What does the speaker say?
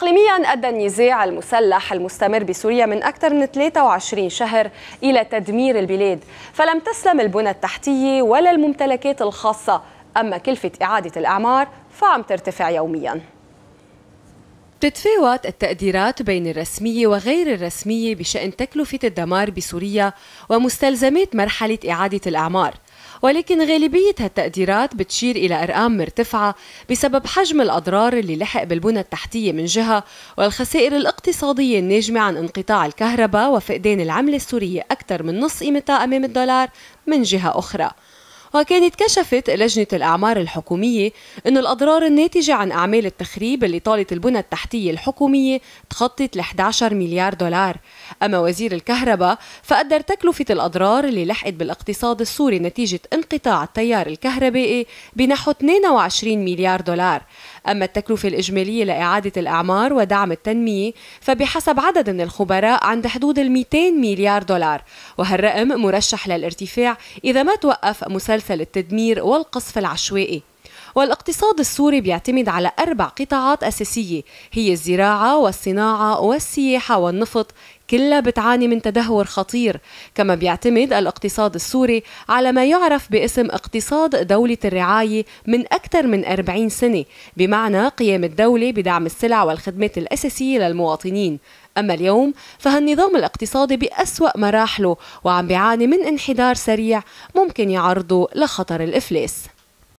إقليميا أدى النزاع المسلح المستمر بسوريا من أكثر من 23 شهر إلى تدمير البلاد فلم تسلم البنى التحتية ولا الممتلكات الخاصة أما كلفة إعادة الأعمار فعم ترتفع يومياً تتفاوت التقديرات بين الرسمية وغير الرسمية بشأن تكلفة الدمار بسوريا ومستلزمات مرحلة إعادة الأعمار ولكن غالبية هالتقديرات بتشير إلى أرقام مرتفعة بسبب حجم الأضرار اللي لحق بالبنى التحتية من جهة والخسائر الاقتصادية الناجمة عن انقطاع الكهرباء وفقدان العملة السورية أكثر من نص قيمتها أمام الدولار من جهة أخرى وكانت كشفت لجنة الأعمار الحكومية أن الأضرار الناتجة عن أعمال التخريب اللي طالت البنى التحتية الحكومية تخطت ل 11 مليار دولار أما وزير الكهرباء فقدر تكلفة الأضرار اللي لحقت بالاقتصاد السوري نتيجة انقطاع التيار الكهربائي بنحو 22 مليار دولار أما التكلفة الإجمالية لإعادة الأعمار ودعم التنمية فبحسب عدد من الخبراء عند حدود ال 200 مليار دولار وهالرقم مرشح للارتفاع إذا ما توقف مسلسل التدمير والقصف العشوائي والاقتصاد السوري بيعتمد على أربع قطاعات أساسية هي الزراعة والصناعة والسياحة والنفط كلها بتعاني من تدهور خطير كما بيعتمد الاقتصاد السوري على ما يعرف باسم اقتصاد دولة الرعاية من أكثر من 40 سنة بمعنى قيام الدولة بدعم السلع والخدمات الأساسية للمواطنين أما اليوم فهالنظام الاقتصادي بأسوأ مراحله وعم بيعاني من انحدار سريع ممكن يعرضه لخطر الإفلاس